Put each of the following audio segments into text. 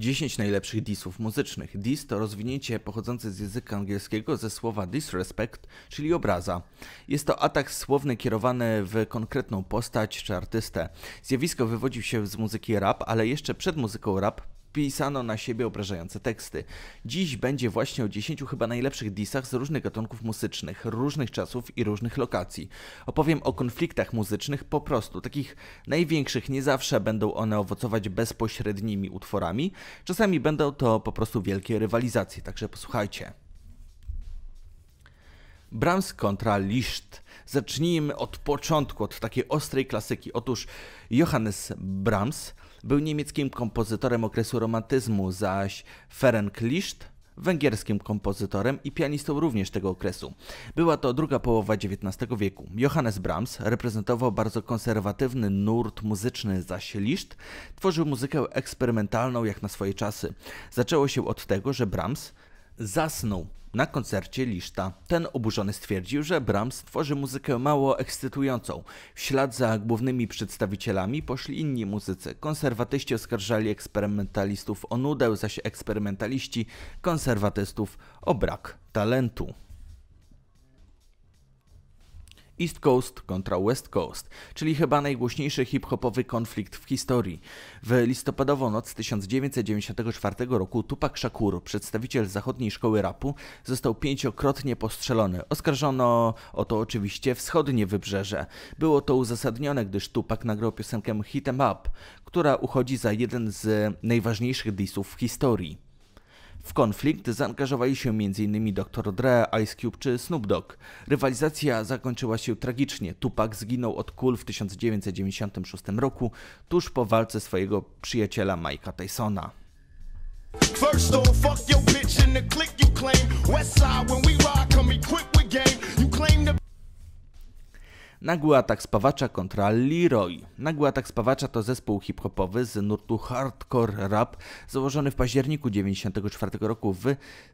10 najlepszych disów muzycznych. Dis to rozwinięcie pochodzące z języka angielskiego ze słowa disrespect, czyli obraza. Jest to atak słowny kierowany w konkretną postać czy artystę. Zjawisko wywodził się z muzyki rap, ale jeszcze przed muzyką rap pisano na siebie obrażające teksty. Dziś będzie właśnie o 10 chyba najlepszych disach z różnych gatunków muzycznych, różnych czasów i różnych lokacji. Opowiem o konfliktach muzycznych po prostu, takich największych, nie zawsze będą one owocować bezpośrednimi utworami, czasami będą to po prostu wielkie rywalizacje, także posłuchajcie. Brahms kontra Liszt. Zacznijmy od początku, od takiej ostrej klasyki. Otóż Johannes Brahms był niemieckim kompozytorem okresu romantyzmu, zaś Ferenc Liszt węgierskim kompozytorem i pianistą również tego okresu. Była to druga połowa XIX wieku. Johannes Brahms reprezentował bardzo konserwatywny nurt muzyczny, zaś Liszt tworzył muzykę eksperymentalną jak na swoje czasy. Zaczęło się od tego, że Brahms zasnął na koncercie Liszta ten oburzony stwierdził, że Brahms tworzy muzykę mało ekscytującą. W ślad za głównymi przedstawicielami poszli inni muzycy. Konserwatyści oskarżali eksperymentalistów o nudę, zaś eksperymentaliści konserwatystów o brak talentu. East Coast kontra West Coast, czyli chyba najgłośniejszy hip-hopowy konflikt w historii. W listopadową noc 1994 roku Tupac Shakur, przedstawiciel zachodniej szkoły rapu, został pięciokrotnie postrzelony. Oskarżono o to oczywiście wschodnie wybrzeże. Było to uzasadnione, gdyż Tupac nagrał piosenkę Hit 'em Up, która uchodzi za jeden z najważniejszych dissów w historii. W konflikt zaangażowali się m.in. dr Dre, Ice Cube czy Snoop Dogg. Rywalizacja zakończyła się tragicznie. Tupac zginął od kul w 1996 roku, tuż po walce swojego przyjaciela Mike'a Tysona. First fuck your bitch in the click you claim. West side, when we ride, come equipped with game. You claim Nagły atak spawacza kontra Leroy. Nagły atak spawacza to zespół hip-hopowy z nurtu hardcore rap założony w październiku 1994 roku w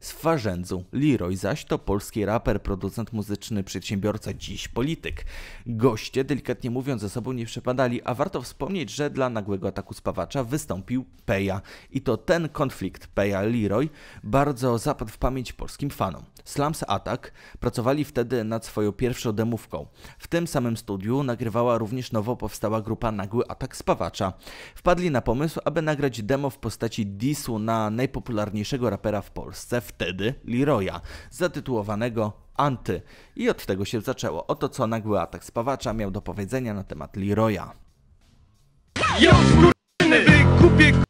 Swarzędzu. Leroy zaś to polski raper, producent muzyczny, przedsiębiorca, dziś polityk. Goście, delikatnie mówiąc, ze sobą nie przepadali, a warto wspomnieć, że dla nagłego ataku spawacza wystąpił Peja. I to ten konflikt Peja-Leroy bardzo zapadł w pamięć polskim fanom. Slums Attack pracowali wtedy nad swoją pierwszą demówką. W tym samym studiu nagrywała również nowo powstała grupa Nagły Atak Spawacza. Wpadli na pomysł, aby nagrać demo w postaci disu na najpopularniejszego rapera w Polsce wtedy, Leroya, zatytułowanego Anty. I od tego się zaczęło. Oto co Nagły Atak Spawacza miał do powiedzenia na temat Leroya. Yo, skurczyny, wykupię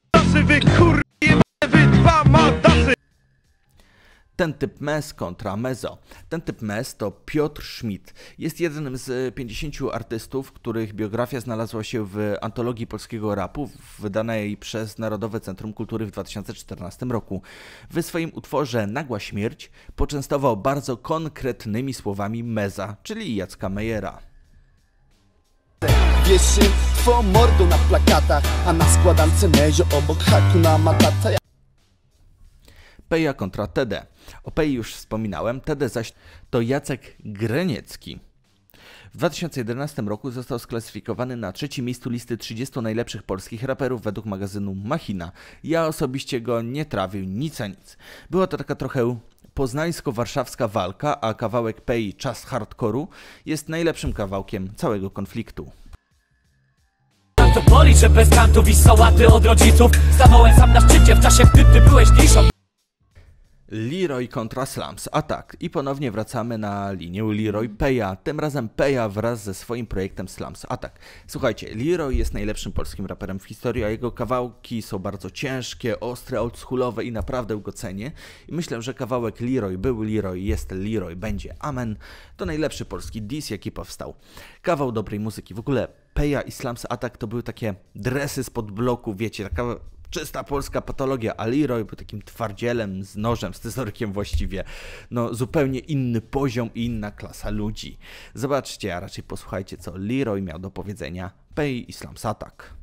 Ten typ mes kontra mezo. Ten typ mes to Piotr Schmidt. Jest jednym z 50 e, artystów, których biografia znalazła się w antologii polskiego rapu wydanej przez Narodowe Centrum Kultury w 2014 roku. W swoim utworze Nagła Śmierć poczęstował bardzo konkretnymi słowami meza, czyli Jacka Mejera. Wiesz, twą mordą na plakatach, a na składance mezio obok haku na matata. Peja kontra TD. O Pei już wspominałem, TD zaś to Jacek Greniecki. W 2011 roku został sklasyfikowany na trzecim miejscu listy 30 najlepszych polskich raperów według magazynu Machina. Ja osobiście go nie trawił nic a nic. Była to taka trochę poznańsko-warszawska walka, a kawałek Pei Czas Hardkoru jest najlepszym kawałkiem całego konfliktu to policzę bez kantów i od rodziców Stanąłem sam na szczycie w czasie, gdy ty byłeś niszą Leroy kontra Slums. A tak, i ponownie wracamy na linię Leroy Peja. Tym razem Peja wraz ze swoim projektem Slums. A tak, słuchajcie, Leroy jest najlepszym polskim raperem w historii, a jego kawałki są bardzo ciężkie, ostre, oldschoolowe i naprawdę go cenię. I myślę, że kawałek Leroy był Leroy, jest Leroy, będzie Amen. To najlepszy polski diss, jaki powstał. Kawał dobrej muzyki. W ogóle Peja i Slums Attack to były takie dresy spod bloku, wiecie, taka czysta polska patologia, a Leroy był takim twardzielem z nożem, z tesorkiem właściwie. No zupełnie inny poziom i inna klasa ludzi. Zobaczcie, a raczej posłuchajcie, co Leroy miał do powiedzenia Pei Islam Satak.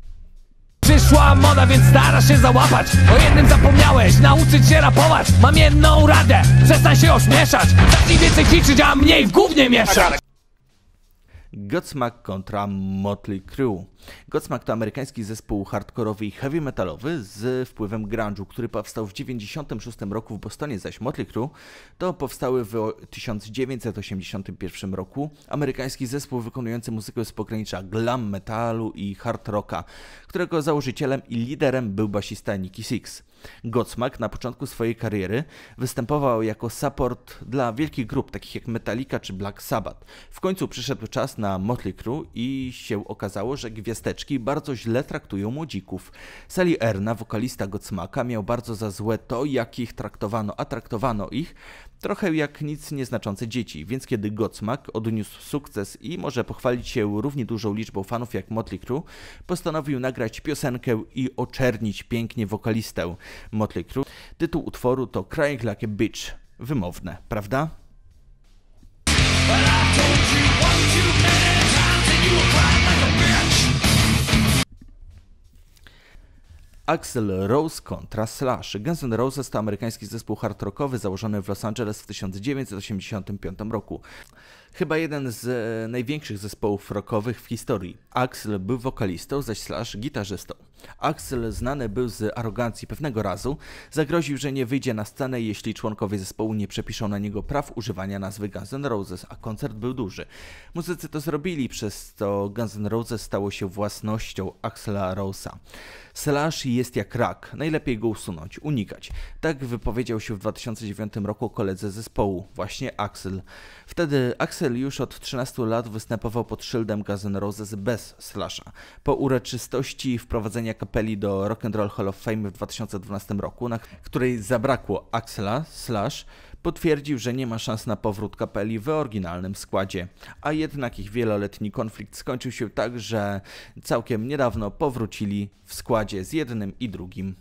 Przyszła moda, więc starasz się załapać O jednym zapomniałeś, nauczyć się rapować Mam jedną radę, przestań się ośmieszać Zacznij więcej ćwiczyć, a mniej w gównie mieszać Godsmack kontra Motley Crue. Godsmack to amerykański zespół hardkorowy i heavy metalowy z wpływem grunge'u, który powstał w 96 roku w Bostonie, zaś Motley Crue to powstały w 1981 roku amerykański zespół wykonujący muzykę z pogranicza glam metalu i hard rocka, którego założycielem i liderem był basista Nicky Six. Godsmack na początku swojej kariery występował jako support dla wielkich grup takich jak Metallica czy Black Sabbath. W końcu przyszedł czas na Motley Crue i się okazało, że gwiazdeczki bardzo źle traktują młodzików. Sally Erna, wokalista Godsmacka, miał bardzo za złe to, jak ich traktowano, a traktowano ich trochę jak nic nieznaczące dzieci, więc kiedy Godsmack odniósł sukces i może pochwalić się równie dużą liczbą fanów jak Motley Crue, postanowił nagrać piosenkę i oczernić pięknie wokalistę Motley Crue. Tytuł utworu to Crying Like a Bitch. Wymowne, prawda? Axel Rose kontra Slash. Guns N' Roses to amerykański zespół hard rockowy założony w Los Angeles w 1985 roku. Chyba jeden z e, największych zespołów rockowych w historii. Axel był wokalistą, zaś Slash gitarzystą. Axel znany był z arogancji pewnego razu, zagroził, że nie wyjdzie na scenę, jeśli członkowie zespołu nie przepiszą na niego praw używania nazwy Guns N' Roses, a koncert był duży. Muzycy to zrobili, przez co Guns N' Roses stało się własnością Axela Rosa. Slash jest jak rak, najlepiej go usunąć, unikać. Tak wypowiedział się w 2009 roku koledze zespołu, właśnie Axel. Wtedy Axel już od 13 lat występował pod szyldem Guns N' Roses bez Slasha. Po uroczystości wprowadzenia kapeli do Rock and Roll Hall of Fame w 2012 roku, na której zabrakło Axela Slash, potwierdził, że nie ma szans na powrót kapeli w oryginalnym składzie. A jednak ich wieloletni konflikt skończył się tak, że całkiem niedawno powrócili w składzie z jednym i drugim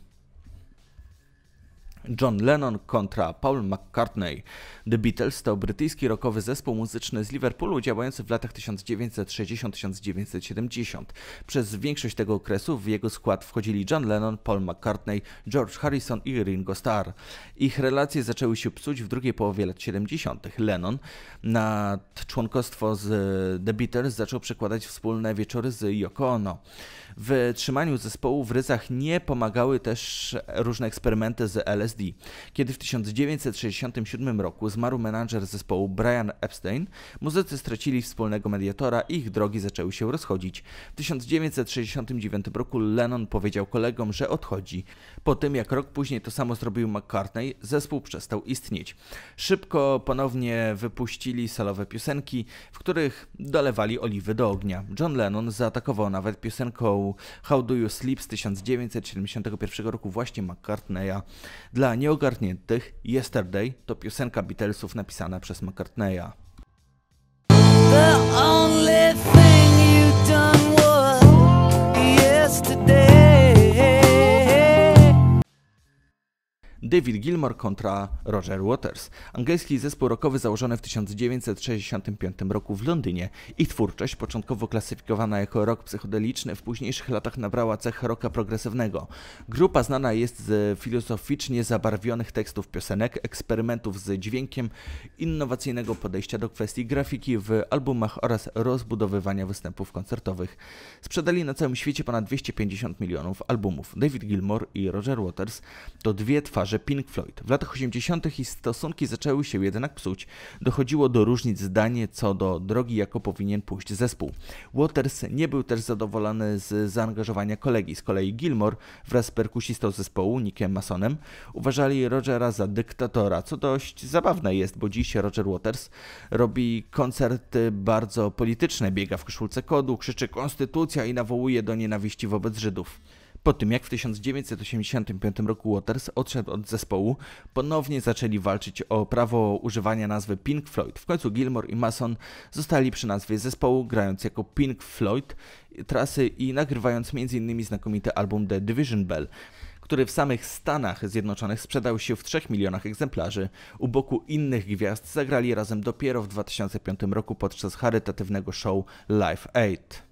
John Lennon kontra Paul McCartney. The Beatles to brytyjski rockowy zespół muzyczny z Liverpoolu działający w latach 1960-1970. Przez większość tego okresu w jego skład wchodzili John Lennon, Paul McCartney, George Harrison i Ringo Starr. Ich relacje zaczęły się psuć w drugiej połowie lat 70. Lennon na członkostwo z The Beatles zaczął przekładać wspólne wieczory z Yoko Ono. W trzymaniu zespołu w ryzach nie pomagały też różne eksperymenty z LSD. Kiedy w 1967 roku zmarł menadżer zespołu Brian Epstein, muzycy stracili wspólnego mediatora i ich drogi zaczęły się rozchodzić. W 1969 roku Lennon powiedział kolegom, że odchodzi. Po tym jak rok później to samo zrobił McCartney, zespół przestał istnieć. Szybko ponownie wypuścili salowe piosenki, w których dolewali oliwy do ognia. John Lennon zaatakował nawet piosenką How Do You Sleep z 1971 roku właśnie McCartneya. Dla nieogarniętych Yesterday to piosenka Beatlesów napisana przez McCartneya. David Gilmore kontra Roger Waters. Angielski zespół rockowy założony w 1965 roku w Londynie. Ich twórczość, początkowo klasyfikowana jako rock psychodeliczny, w późniejszych latach nabrała cech rocka progresywnego. Grupa znana jest z filozoficznie zabarwionych tekstów piosenek, eksperymentów z dźwiękiem, innowacyjnego podejścia do kwestii grafiki w albumach oraz rozbudowywania występów koncertowych. Sprzedali na całym świecie ponad 250 milionów albumów. David Gilmore i Roger Waters to dwie twarze Pink Floyd. W latach 80. ich stosunki zaczęły się jednak psuć. Dochodziło do różnic zdanie co do drogi, jaką powinien pójść zespół. Waters nie był też zadowolony z zaangażowania kolegi. Z kolei Gilmore wraz z perkusistą zespołu, Nickiem Masonem, uważali Rogera za dyktatora, co dość zabawne jest, bo dziś Roger Waters robi koncerty bardzo polityczne, biega w koszulce kodu, krzyczy konstytucja i nawołuje do nienawiści wobec Żydów. Po tym jak w 1985 roku Waters odszedł od zespołu, ponownie zaczęli walczyć o prawo używania nazwy Pink Floyd. W końcu Gilmore i Mason zostali przy nazwie zespołu, grając jako Pink Floyd trasy i nagrywając m.in. znakomity album The Division Bell który w samych Stanach Zjednoczonych sprzedał się w 3 milionach egzemplarzy. U boku innych gwiazd zagrali razem dopiero w 2005 roku podczas charytatywnego show Live Aid.